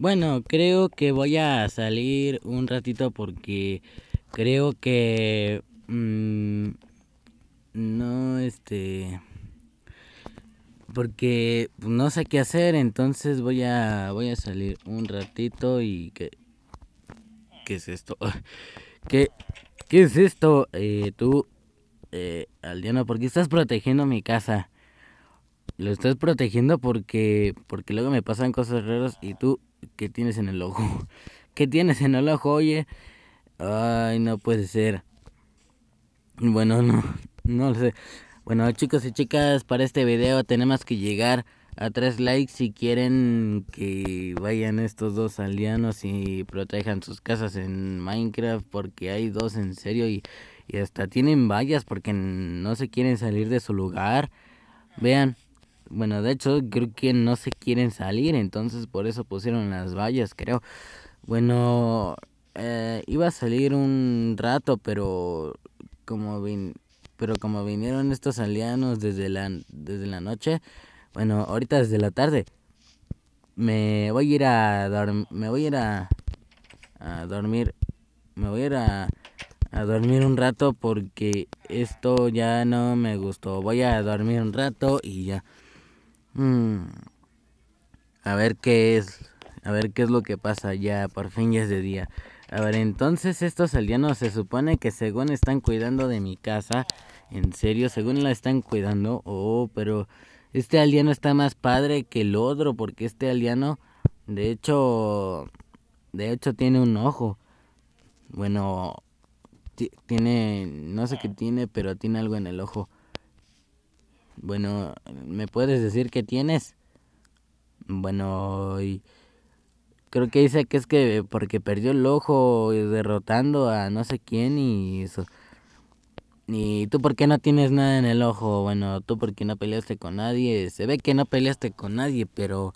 Bueno, creo que voy a salir un ratito porque creo que... Mm, no, este... Porque no sé qué hacer, entonces voy a, voy a salir un ratito y que... ¿Qué es esto? ¿Qué, qué es esto? Eh, tú, eh, aldeano, ¿por qué estás protegiendo mi casa? Lo estás protegiendo porque, porque luego me pasan cosas raras y tú ¿Qué tienes en el ojo. ¿Qué tienes en el ojo, oye? Ay, no puede ser. Bueno, no, no lo sé. Bueno, chicos y chicas, para este video tenemos que llegar a 3 likes si quieren que vayan estos dos alianos y protejan sus casas en Minecraft porque hay dos en serio y, y hasta tienen vallas porque no se quieren salir de su lugar. Vean. Bueno, de hecho creo que no se quieren salir, entonces por eso pusieron las vallas, creo. Bueno, eh, iba a salir un rato, pero como pero como vinieron estos alianos desde la desde la noche, bueno, ahorita desde la tarde me voy a ir a dormir, me voy a ir a, dormir, me voy a dormir un rato porque esto ya no me gustó. Voy a dormir un rato y ya. Mm. A ver qué es. A ver qué es lo que pasa ya. Por fin ya es de día. A ver, entonces estos aldeanos se supone que según están cuidando de mi casa. En serio, según la están cuidando. Oh, pero este aldeano está más padre que el otro. Porque este aldeano, de hecho, de hecho tiene un ojo. Bueno, tiene, no sé qué tiene, pero tiene algo en el ojo. Bueno, ¿me puedes decir qué tienes? Bueno, y creo que dice que es que porque perdió el ojo derrotando a no sé quién y eso. ¿Y tú por qué no tienes nada en el ojo? Bueno, tú porque no peleaste con nadie. Se ve que no peleaste con nadie, pero...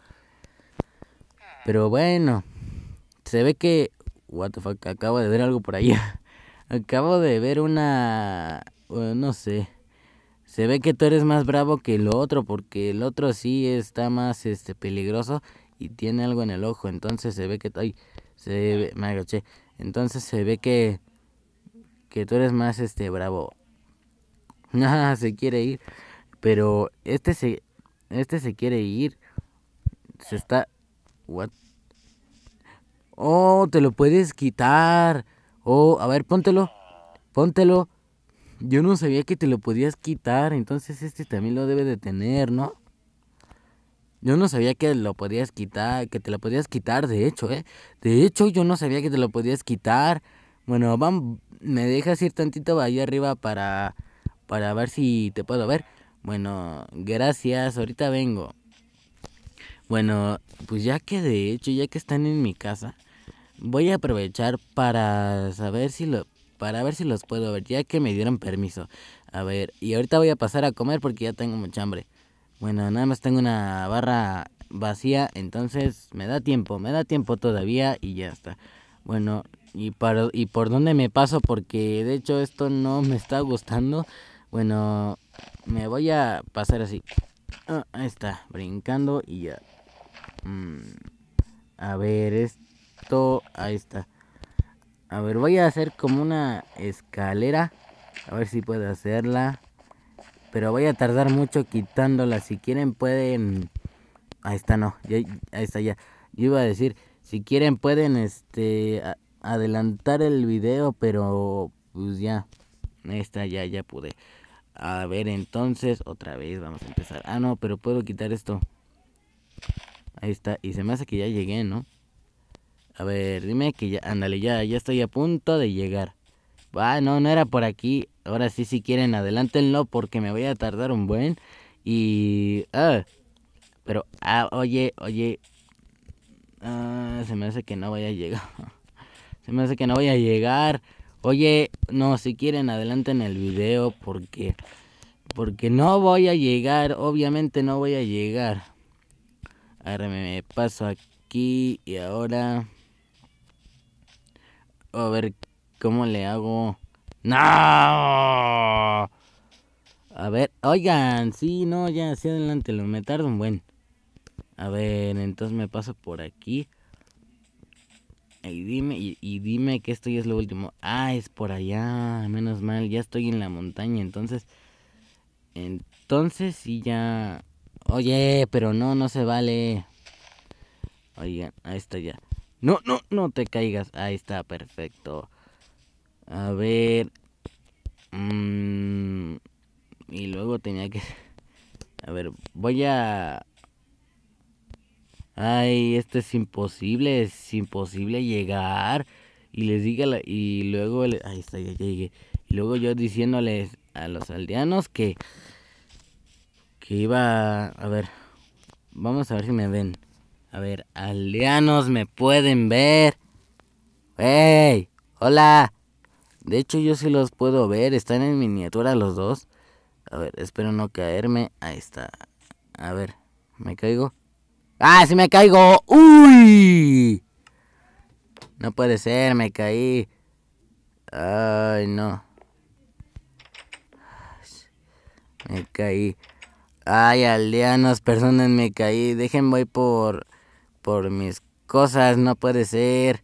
Pero bueno. Se ve que... What the fuck, acabo de ver algo por allá. Acabo de ver una... no sé se ve que tú eres más bravo que el otro, porque el otro sí está más este peligroso y tiene algo en el ojo, entonces se ve que ay, se ve, me agaché. Entonces se ve que que tú eres más este bravo. Nada, se quiere ir, pero este se este se quiere ir. Se está what? Oh, te lo puedes quitar. Oh, a ver, póntelo. Póntelo. Yo no sabía que te lo podías quitar, entonces este también lo debe de tener, ¿no? Yo no sabía que lo podías quitar, que te lo podías quitar, de hecho, ¿eh? De hecho, yo no sabía que te lo podías quitar. Bueno, van, me dejas ir tantito allá arriba para, para ver si te puedo ver. Bueno, gracias, ahorita vengo. Bueno, pues ya que de hecho, ya que están en mi casa, voy a aprovechar para saber si lo para ver si los puedo ver, ya que me dieron permiso. A ver, y ahorita voy a pasar a comer porque ya tengo mucha hambre. Bueno, nada más tengo una barra vacía, entonces me da tiempo, me da tiempo todavía y ya está. Bueno, y, para, y por dónde me paso porque de hecho esto no me está gustando. Bueno, me voy a pasar así. Ah, ahí está, brincando y ya. Mm, a ver, esto, ahí está. A ver, voy a hacer como una escalera. A ver si puedo hacerla. Pero voy a tardar mucho quitándola. Si quieren pueden... Ahí está, no. ahí está ya. Yo iba a decir, si quieren pueden este adelantar el video, pero pues ya. Ahí está, ya, ya pude. A ver, entonces, otra vez vamos a empezar. Ah, no, pero puedo quitar esto. Ahí está. Y se me hace que ya llegué, ¿no? A ver, dime que ya, ándale, ya, ya estoy a punto de llegar. Ah, no, no era por aquí. Ahora sí, si quieren, adelántenlo porque me voy a tardar un buen. Y... Ah, pero, ah, oye, oye. Ah, se me hace que no voy a llegar. se me hace que no voy a llegar. Oye, no, si quieren, adelanten el video porque... Porque no voy a llegar, obviamente no voy a llegar. Ahora me paso aquí y ahora... A ver, ¿cómo le hago? ¡No! A ver, oigan, sí, no, ya hacia adelante, lo me tardo un buen. A ver, entonces me paso por aquí. Y dime, y, y, dime que esto ya es lo último. Ah, es por allá. Menos mal, ya estoy en la montaña. Entonces, entonces sí ya. Oye, pero no, no se vale. Oigan, ahí está ya. No, no, no te caigas. Ahí está, perfecto. A ver. Mm, y luego tenía que... A ver, voy a... Ay, esto es imposible, es imposible llegar. Y les diga la... y luego ahí está, ya llegué. Y luego yo diciéndoles a los aldeanos que que iba a ver. Vamos a ver si me ven. A ver, aldeanos, ¿me pueden ver? ¡Ey! ¡Hola! De hecho, yo sí los puedo ver. Están en miniatura los dos. A ver, espero no caerme. Ahí está. A ver, ¿me caigo? ¡Ah, sí me caigo! ¡Uy! No puede ser, me caí. Ay, no. Me caí. Ay, aldeanos, personas, me caí. Dejen, voy por por mis cosas, no puede ser.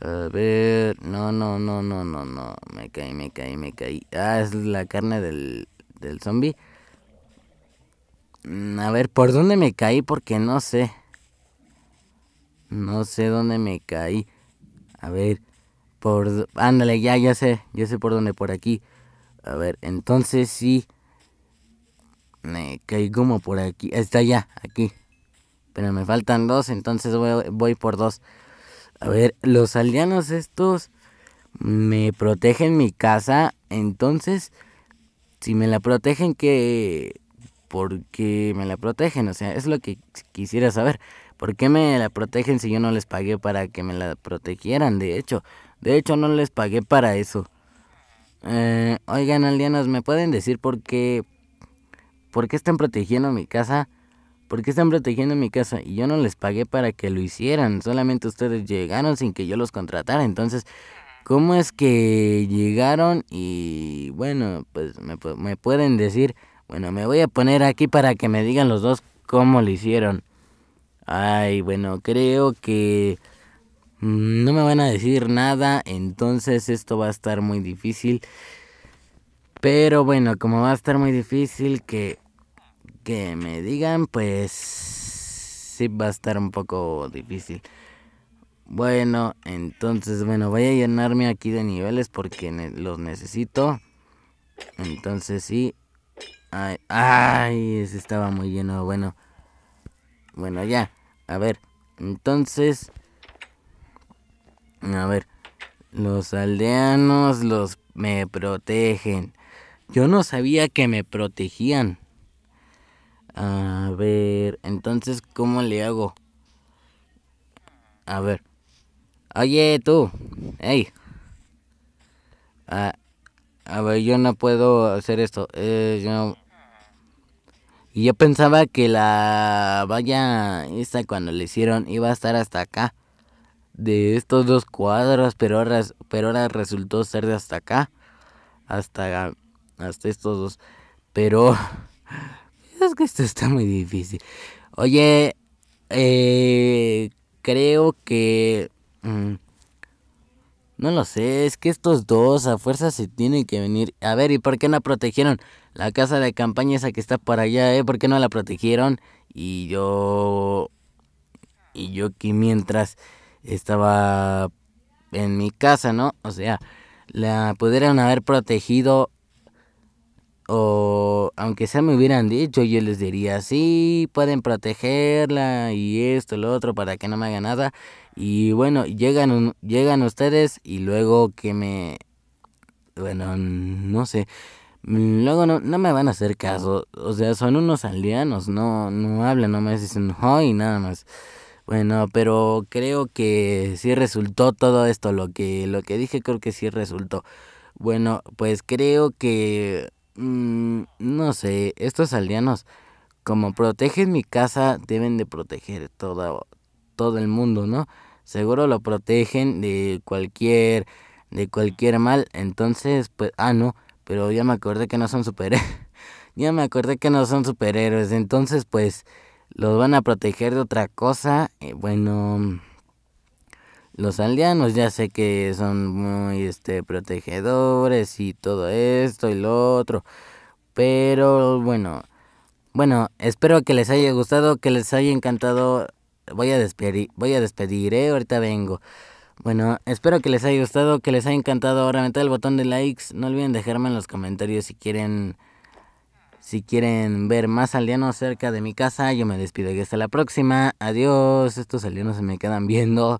A ver, no, no, no, no, no, no, me caí, me caí, me caí. Ah, es la carne del, del zombie. Mm, a ver, ¿por dónde me caí? Porque no sé. No sé dónde me caí. A ver, por... Ándale, ya, ya sé, ya sé por dónde, por aquí. A ver, entonces sí. Me caí como por aquí. Está ya, aquí pero me faltan dos, entonces voy, por dos. A ver, los aldeanos estos me protegen mi casa, entonces si me la protegen que qué me la protegen, o sea, es lo que quisiera saber. ¿Por qué me la protegen si yo no les pagué para que me la protegieran? De hecho, de hecho no les pagué para eso. Eh, oigan, aldeanos, ¿me pueden decir por qué por qué están protegiendo mi casa? ¿Por qué están protegiendo mi casa? Y yo no les pagué para que lo hicieran. Solamente ustedes llegaron sin que yo los contratara. Entonces, ¿cómo es que llegaron? Y bueno, pues me, me pueden decir, bueno, me voy a poner aquí para que me digan los dos cómo lo hicieron. Ay, bueno, creo que no me van a decir nada, entonces esto va a estar muy difícil. Pero bueno, como va a estar muy difícil que que me digan, pues sí va a estar un poco difícil. Bueno, entonces, bueno, voy a llenarme aquí de niveles porque los necesito. Entonces sí. Ay, ay, estaba muy lleno. Bueno. Bueno, ya. A ver. Entonces. A ver. Los aldeanos los me protegen. Yo no sabía que me protegían. A ver, entonces, ¿cómo le hago? A ver. Oye, tú. Ah, a ver, yo no puedo hacer esto. Eh, yo... Y yo pensaba que la Vaya... esta cuando le hicieron iba a estar hasta acá. De estos dos cuadros, pero ahora, pero ahora resultó ser de hasta acá. Hasta, hasta estos dos. Pero es que esto está muy difícil. Oye, eh, creo que... Mm, no lo sé, es que estos dos a fuerza se tienen que venir. A ver, ¿y por qué no protegieron la casa de campaña esa que está por allá, eh? ¿Por qué no la protegieron? Y yo... Y yo que mientras estaba en mi casa, ¿no? O sea, la pudieron haber protegido o aunque sea me hubieran dicho, yo les diría, sí, pueden protegerla y esto, lo otro, para que no me haga nada. Y bueno, llegan, llegan ustedes y luego que me... Bueno, no sé. Luego no, me van a hacer caso. O sea, son unos aldeanos, no, no hablan, nomás dicen, hoy nada más. Bueno, pero creo que sí resultó todo esto, lo que, lo que dije creo que sí resultó. Bueno, pues creo que Mm, no sé, estos aldeanos, como protegen mi casa, deben de proteger todo, todo el mundo, ¿no? Seguro lo protegen de cualquier, de cualquier mal. Entonces, pues, ah, no, pero ya me acordé que no son superhéroes. ya me acordé que no son superhéroes. Entonces, pues, los van a proteger de otra cosa. Eh, bueno los aldeanos ya sé que son muy este protegedores y todo esto y lo otro pero bueno bueno espero que les haya gustado que les haya encantado voy a despedir voy a despedir ¿eh? ahorita vengo bueno, espero que les haya gustado, que les haya encantado. Ahora meter el botón de likes. No olviden dejarme en los comentarios si quieren si quieren ver más aldeanos cerca de mi casa. Yo me despido y hasta la próxima. Adiós. Estos aldeanos se me quedan viendo.